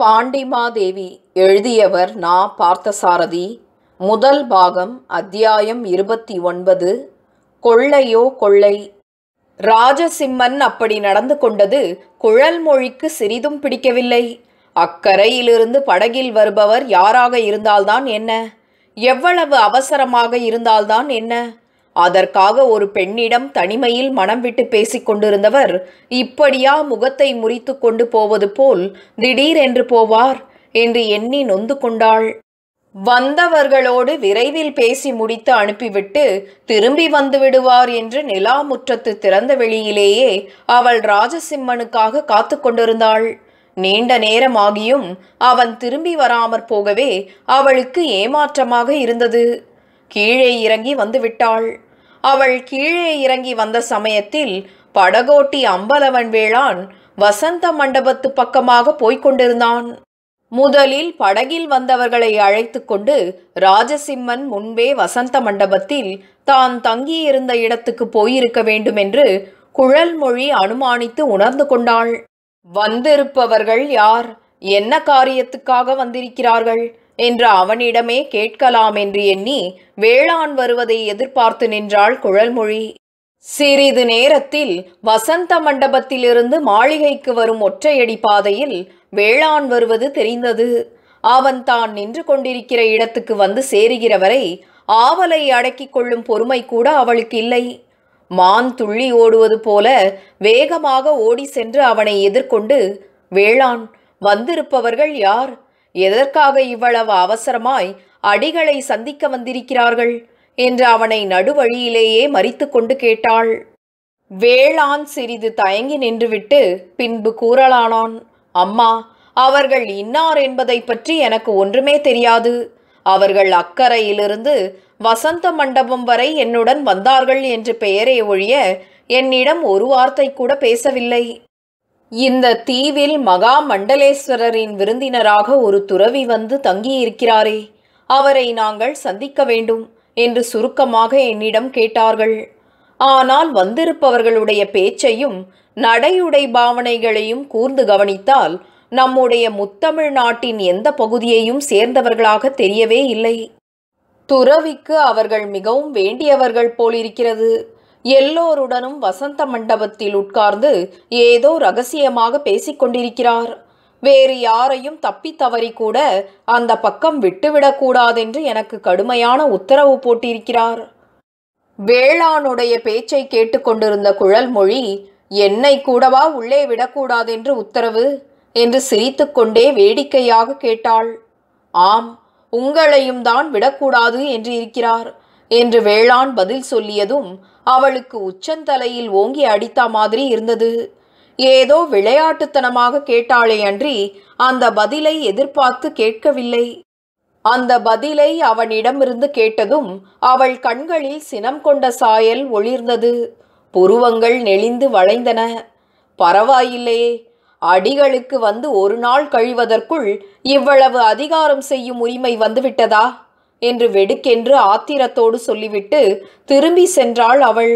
பாண்டிமாதேவி எழுதியவர் நா பார்த்தசாரதி முதல் பாகம் அத்தியாயம் இருபத்தி ஒன்பது கொள்ளையோ கொள்ளை ராஜசிம்மன் அப்படி நடந்து கொண்டது குழல் மொழிக்கு சிறிதும் பிடிக்கவில்லை அக்கரையிலிருந்து படகில் வருபவர் யாராக இருந்தால்தான் என்ன எவ்வளவு அவசரமாக இருந்தால்தான் என்ன அதற்காக ஒரு பெண்ணிடம் தனிமையில் மனம் விட்டு பேசிக் கொண்டிருந்தவர் இப்படியா முகத்தை முறித்து கொண்டு போவது போல் திடீரென்று போவார் என்று எண்ணி நொந்து கொண்டாள் வந்தவர்களோடு விரைவில் பேசி முடித்து அனுப்பிவிட்டு திரும்பி வந்து விடுவார் என்று நிலா முற்றத்து திறந்த வெளியிலேயே அவள் ராஜசிம்மனுக்காக காத்து கொண்டிருந்தாள் நீண்ட நேரம் ஆகியும் அவன் திரும்பி வராமற் போகவே அவளுக்கு ஏமாற்றமாக இருந்தது கீழே இறங்கி வந்துவிட்டாள் அவள் கீழே இறங்கி வந்த சமயத்தில் படகோட்டி அம்பலவன் வேளான் வசந்த மண்டபத்து பக்கமாக போய்க் கொண்டிருந்தான் முதலில் படகில் வந்தவர்களை அழைத்து கொண்டு ராஜசிம்மன் முன்பே வசந்த மண்டபத்தில் தான் தங்கியிருந்த இடத்துக்கு போயிருக்க வேண்டுமென்று குழல்மொழி அனுமானித்து உணர்ந்து கொண்டாள் வந்திருப்பவர்கள் யார் என்ன காரியத்துக்காக வந்திருக்கிறார்கள் என்று அவனிடமே கேட்கலாம் என்று எண்ணி வேளாண் வருவதை எதிர்பார்த்து நின்றாள் குழல்மொழி சிறிது நேரத்தில் வசந்த மண்டபத்திலிருந்து மாளிகைக்கு வரும் ஒற்றையடி பாதையில் வேளாண் வருவது தெரிந்தது அவன் தான் நின்று கொண்டிருக்கிற இடத்துக்கு வந்து சேருகிற வரை ஆவலை அடக்கிக் கொள்ளும் பொறுமை கூட அவளுக்கு இல்லை மான் துள்ளி ஓடுவது போல வேகமாக ஓடி சென்று அவனை எதிர்கொண்டு வேளாண் வந்திருப்பவர்கள் யார் எதற்காக இவ்வளவு அவசரமாய் அடிகளை சந்திக்க வந்திருக்கிறார்கள் என்று அவனை நடுவழியிலேயே மறித்து கொண்டு கேட்டாள் வேளான் சிறிது தயங்கி நின்றுவிட்டு பின்பு கூறலானான் அம்மா அவர்கள் இன்னார் என்பதை பற்றி எனக்கு ஒன்றுமே தெரியாது அவர்கள் அக்கறையிலிருந்து வசந்த மண்டபம் வரை என்னுடன் வந்தார்கள் என்று பெயரே ஒழிய என்னிடம் ஒரு வார்த்தை கூட பேசவில்லை இந்த தீவில் மகா மண்டலேஸ்வரரின் விருந்தினராக ஒரு துறவி வந்து தங்கியிருக்கிறாரே அவரை நாங்கள் சந்திக்க வேண்டும் என்று சுருக்கமாக என்னிடம் கேட்டார்கள் ஆனால் வந்திருப்பவர்களுடைய பேச்சையும் நடையுடை பாவனைகளையும் கூர்ந்து கவனித்தால் நம்முடைய முத்தமிழ் நாட்டின் எந்த பகுதியையும் சேர்ந்தவர்களாக தெரியவே இல்லை துறவிக்கு அவர்கள் மிகவும் வேண்டியவர்கள் போலிருக்கிறது எல்லோருடனும் வசந்த மண்டபத்தில் உட்கார்ந்து ஏதோ ரகசியமாக பேசிக்கொண்டிருக்கிறார் வேறு யாரையும் தப்பி தவறி கூட அந்த பக்கம் விட்டுவிடக்கூடாதென்று எனக்கு கடுமையான உத்தரவு போட்டிருக்கிறார் வேளானுடைய பேச்சை கேட்டுக்கொண்டிருந்த மொழி என்னை கூடவா உள்ளே விடக்கூடாதென்று உத்தரவு என்று சிரித்துக்கொண்டே வேடிக்கையாக கேட்டாள் ஆம் உங்களையும் தான் விடக்கூடாது என்று இருக்கிறார் என்று வேளாண் பதில் சொல்லியதும் அவளுக்கு உச்சந்தலையில் ஓங்கி அடித்த மாதிரி இருந்தது ஏதோ விளையாட்டுத்தனமாக கேட்டாளே அன்றி அந்த பதிலை எதிர்பார்த்து கேட்கவில்லை அந்த பதிலை அவனிடமிருந்து கேட்டதும் அவள் கண்களில் சினம் கொண்ட சாயல் ஒளிர்ந்தது புருவங்கள் நெளிந்து வளைந்தன பரவாயில்லையே அடிகளுக்கு வந்து ஒரு நாள் கழிவதற்குள் இவ்வளவு அதிகாரம் செய்யும் உரிமை வந்துவிட்டதா என்று வெடுக்கென்று ஆத்திரத்தோடு சொல்லிவிட்டு திரும்பி சென்றாள் அவள்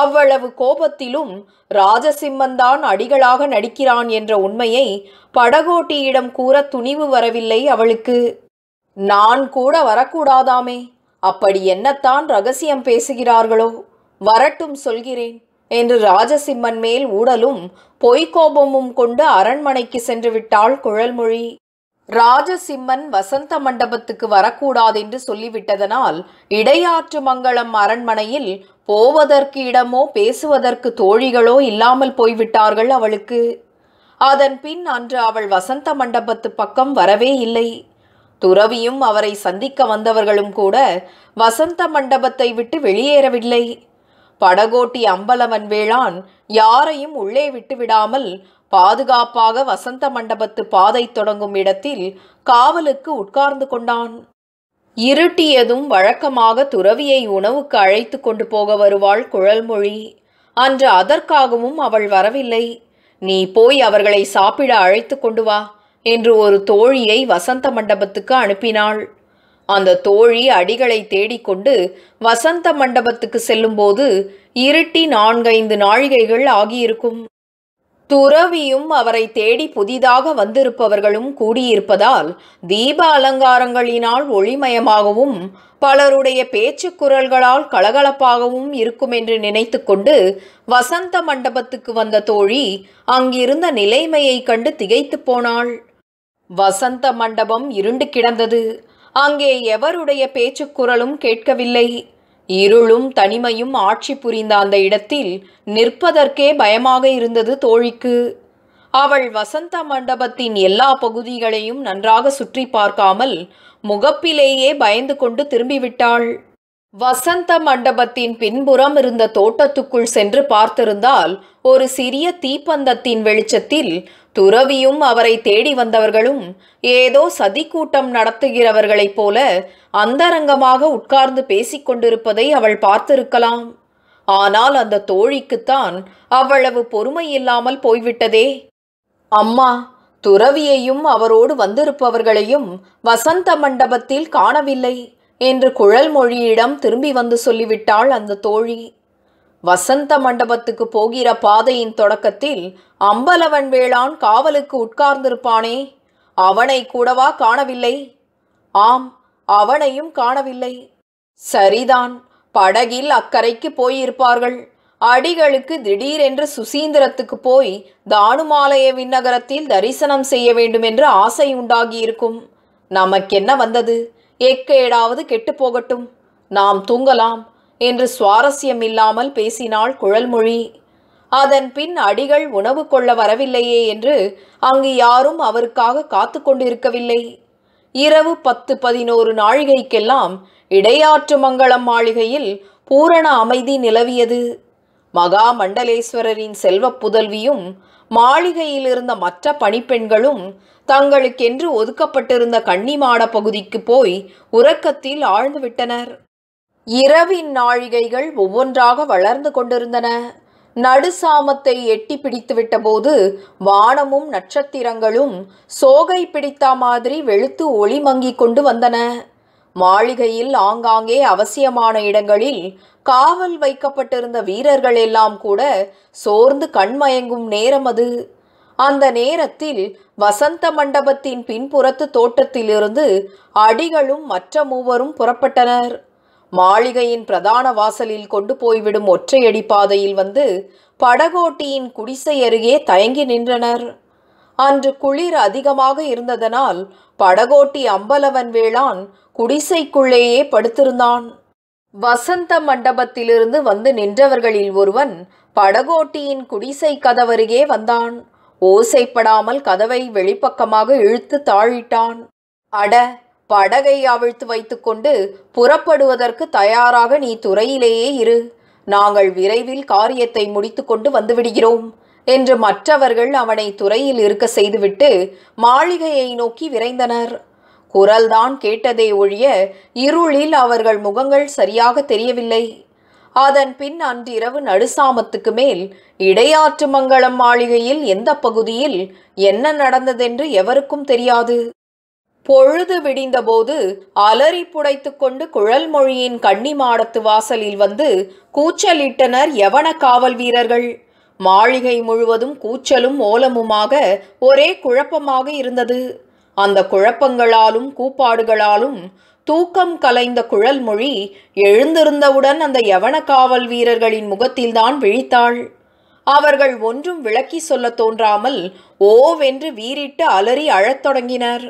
அவ்வளவு கோபத்திலும் ராஜசிம்மந்தான் அடிகளாக நடிக்கிறான் என்ற உண்மையை படகோட்டியிடம் கூற துணிவு வரவில்லை அவளுக்கு நான் கூட வரக்கூடாதாமே அப்படி என்னத்தான் ரகசியம் பேசுகிறார்களோ வரட்டும் சொல்கிறேன் என்று ராஜசிம்மன் மேல் ஊடலும் பொய்க்கோபமும் கொண்டு அரண்மனைக்கு சென்று விட்டாள் குழல்மொழி ராஜசிம்மன் வசந்த மண்டபத்துக்கு வரக்கூடாது என்று சொல்லிவிட்டதனால் இடையாற்று மங்கலம் அரண்மனையில் போவதற்கு இடமோ பேசுவதற்கு தோழிகளோ இல்லாமல் போய்விட்டார்கள் அவளுக்கு அதன் பின் அன்று அவள் வசந்த மண்டபத்து பக்கம் வரவே இல்லை துறவியும் அவரை சந்திக்க வந்தவர்களும் கூட வசந்த மண்டபத்தை விட்டு வெளியேறவில்லை படகோட்டி அம்பலவன் வேளான் யாரையும் உள்ளே விட்டு விடாமல் பாதுகாப்பாக வசந்த மண்டபத்து பாதை தொடங்கும் இடத்தில் காவலுக்கு உட்கார்ந்து கொண்டான் இருட்டியதும் வழக்கமாக துறவியை உணவுக்கு அழைத்து கொண்டு போக வருவாள் குழல்மொழி அன்று அதற்காகவும் அவள் வரவில்லை நீ போய் அவர்களை சாப்பிட அழைத்து கொண்டு வா என்று ஒரு தோழியை வசந்த மண்டபத்துக்கு அனுப்பினாள் அந்த தோழி அடிகளை தேடிக்கொண்டு வசந்த மண்டபத்துக்கு செல்லும்போது இருட்டி நான்கைந்து நாழிகைகள் ஆகியிருக்கும் துறவியும் அவரை தேடி புதிதாக வந்திருப்பவர்களும் கூடியிருப்பதால் தீப அலங்காரங்களினால் ஒளிமயமாகவும் பலருடைய பேச்சு குரல்களால் கலகலப்பாகவும் இருக்கும் என்று நினைத்து கொண்டு வசந்த மண்டபத்துக்கு வந்த தோழி அங்கிருந்த நிலைமையை கண்டு திகைத்து போனாள் வசந்த மண்டபம் இருண்டு கிடந்தது அங்கே எவருடைய பேச்சுக்குரலும் கேட்கவில்லை இருளும் தனிமையும் ஆட்சி புரிந்த அந்த இடத்தில் நிற்பதற்கே பயமாக இருந்தது தோழிக்கு அவள் வசந்த மண்டபத்தின் எல்லா பகுதிகளையும் நன்றாக சுற்றி பார்க்காமல் முகப்பிலேயே பயந்து கொண்டு திரும்பிவிட்டாள் வசந்த மண்டபத்தின் பின்புறம் இருந்த தோட்டத்துக்குள் சென்று பார்த்திருந்தால் ஒரு சிறிய தீப்பந்தத்தின் வெளிச்சத்தில் துறவியும் அவரை தேடி வந்தவர்களும் ஏதோ சதிக்கூட்டம் நடத்துகிறவர்களைப் போல அந்தரங்கமாக உட்கார்ந்து பேசிக்கொண்டிருப்பதை அவள் பார்த்திருக்கலாம் ஆனால் அந்த தோழிக்குத்தான் அவ்வளவு பொறுமை இல்லாமல் போய்விட்டதே அம்மா துறவியையும் அவரோடு வந்திருப்பவர்களையும் வசந்த மண்டபத்தில் காணவில்லை என்று குழல் மொழியிடம் திரும்பி வந்து சொல்லிவிட்டாள் அந்த தோழி வசந்த மண்டபத்துக்கு போகிற பாதையின் தொடக்கத்தில் அம்பலவன் வேளான் காவலுக்கு உட்கார்ந்திருப்பானே அவனை கூடவா காணவில்லை ஆம் அவனையும் காணவில்லை சரிதான் படகில் அக்கறைக்கு போயிருப்பார்கள் அடிகளுக்கு திடீரென்று சுசீந்திரத்துக்கு போய் தானுமாலய விண்ணகரத்தில் தரிசனம் செய்ய வேண்டும் என்று ஆசை உண்டாகியிருக்கும் நமக்கென்ன வந்தது ஏக்கேடாவது கெட்டு போகட்டும் நாம் தூங்கலாம் என்று சுவாரஸ்யம் இல்லாமல் பேசினாள் குழல்மொழி அதன் பின் அடிகள் உணவு கொள்ள வரவில்லையே என்று அங்கு யாரும் அவருக்காக காத்து கொண்டிருக்கவில்லை இரவு பத்து பதினோரு நாழிகைக்கெல்லாம் இடையாற்று மங்களம் மாளிகையில் பூரண அமைதி நிலவியது மகா மண்டலேஸ்வரரின் செல்வ புதல்வியும் மாளிகையில் இருந்த மற்ற பணிப்பெண்களும் தங்களுக்கென்று ஒதுக்கப்பட்டிருந்த கன்னிமாட பகுதிக்கு போய் உறக்கத்தில் ஆழ்ந்துவிட்டனர் இரவின் நாழிகைகள் ஒவ்வொன்றாக வளர்ந்து கொண்டிருந்தன நடுசாமத்தை எட்டி பிடித்துவிட்ட போது வானமும் நட்சத்திரங்களும் சோகை பிடித்த மாதிரி வெளுத்து ஒளி மங்கிக் கொண்டு வந்தன மாளிகையில் ஆங்காங்கே அவசியமான இடங்களில் காவல் வைக்கப்பட்டிருந்த வீரர்கள் எல்லாம் கூட சோர்ந்து கண்மயங்கும் நேரம் அது அந்த நேரத்தில் வசந்த மண்டபத்தின் பின்புறத்து தோட்டத்திலிருந்து அடிகளும் மற்ற மூவரும் புறப்பட்டனர் மாளிகையின் பிரதான வாசலில் கொண்டு போய்விடும் ஒற்றையடி பாதையில் வந்து படகோட்டியின் குடிசை அருகே தயங்கி நின்றனர் அன்று குளிர் அதிகமாக இருந்ததனால் படகோட்டி அம்பலவன் வேளான் குடிசைக்குள்ளேயே படுத்திருந்தான் வசந்த மண்டபத்திலிருந்து வந்து நின்றவர்களில் ஒருவன் படகோட்டியின் குடிசை கதவருகே வந்தான் ஓசைப்படாமல் கதவை வெளிப்பக்கமாக இழுத்து தாழிட்டான் அட படகை அவிழ்த்து வைத்துக்கொண்டு புறப்படுவதற்கு தயாராக நீ துறையிலேயே இரு நாங்கள் விரைவில் காரியத்தை முடித்துக்கொண்டு வந்துவிடுகிறோம் என்று மற்றவர்கள் அவனை துறையில் இருக்க செய்துவிட்டு மாளிகையை நோக்கி விரைந்தனர் குரல்தான் கேட்டதே ஒழிய இருளில் அவர்கள் முகங்கள் சரியாக தெரியவில்லை அதன் பின் அன்றிரவு நடுசாமத்துக்கு மேல் இடையாற்று மங்களம் மாளிகையில் எந்த பகுதியில் என்ன நடந்ததென்று எவருக்கும் தெரியாது பொழுது விடிந்தபோது அலறி புடைத்து கொண்டு குழல் மொழியின் கன்னி மாடத்து வாசலில் வந்து கூச்சலிட்டனர் யவன காவல் வீரர்கள் மாளிகை முழுவதும் கூச்சலும் ஓலமுமாக ஒரே குழப்பமாக இருந்தது அந்த குழப்பங்களாலும் கூப்பாடுகளாலும் தூக்கம் கலைந்த குழல் மொழி எழுந்திருந்தவுடன் அந்த யவன காவல் வீரர்களின் முகத்தில்தான் விழித்தாள் அவர்கள் ஒன்றும் விளக்கி சொல்ல தோன்றாமல் ஓவென்று வீறிட்டு அலறி அழத் தொடங்கினர்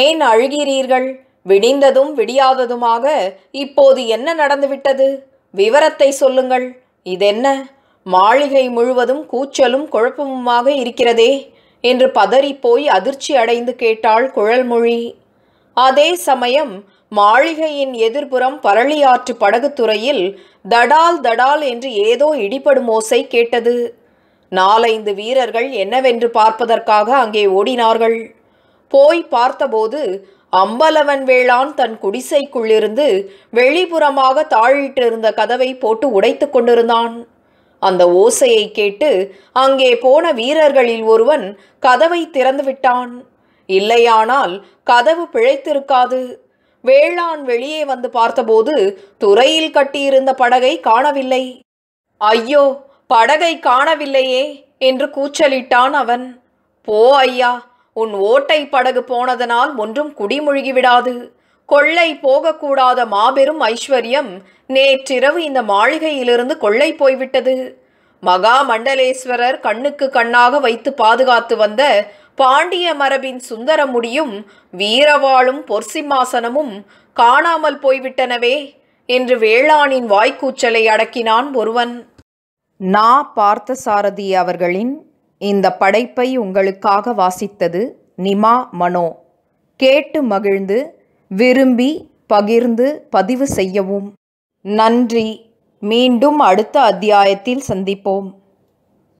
ஏன் அழுகிறீர்கள் விடிந்ததும் விடியாததுமாக இப்போது என்ன நடந்துவிட்டது விவரத்தை சொல்லுங்கள் இதென்ன மாளிகை முழுவதும் கூச்சலும் குழப்பமுமாக இருக்கிறதே என்று பதறிப்போய் அதிர்ச்சி அடைந்து கேட்டாள் குழல்மொழி அதே சமயம் மாளிகையின் எதிர்புறம் பரளியாற்று துறையில் தடால் தடால் என்று ஏதோ இடிபடும் ஓசை கேட்டது நாலைந்து வீரர்கள் என்னவென்று பார்ப்பதற்காக அங்கே ஓடினார்கள் போய் பார்த்தபோது அம்பலவன் வேளான் தன் குடிசைக்குள்ளிருந்து வெளிப்புறமாக தாழிட்டிருந்த கதவை போட்டு உடைத்துக் கொண்டிருந்தான் அந்த ஓசையை கேட்டு அங்கே போன வீரர்களில் ஒருவன் கதவை திறந்துவிட்டான் இல்லையானால் கதவு பிழைத்திருக்காது வேளாண் வெளியே வந்து பார்த்தபோது துறையில் கட்டியிருந்த படகை காணவில்லை ஐயோ படகை காணவில்லையே என்று கூச்சலிட்டான் அவன் போ ஐயா உன் ஓட்டை படகு போனதனால் ஒன்றும் குடிமுழுகிவிடாது கொள்ளை போகக்கூடாத மாபெரும் ஐஸ்வர்யம் நேற்றிரவு இந்த மாளிகையிலிருந்து கொள்ளை போய்விட்டது மகா மண்டலேஸ்வரர் கண்ணுக்கு கண்ணாக வைத்து பாதுகாத்து வந்த பாண்டிய மரபின் சுந்தரமுடியும் வீரவாளும் பொர்சிம்மாசனமும் காணாமல் போய்விட்டனவே என்று வேளாணின் வாய்க்கூச்சலை அடக்கினான் ஒருவன் நா பார்த்தசாரதி அவர்களின் இந்த படைப்பை உங்களுக்காக வாசித்தது நிமா மனோ கேட்டு மகிழ்ந்து விரும்பி பகிர்ந்து பதிவு செய்யவும் நன்றி மீண்டும் அடுத்த அத்தியாயத்தில் சந்திப்போம்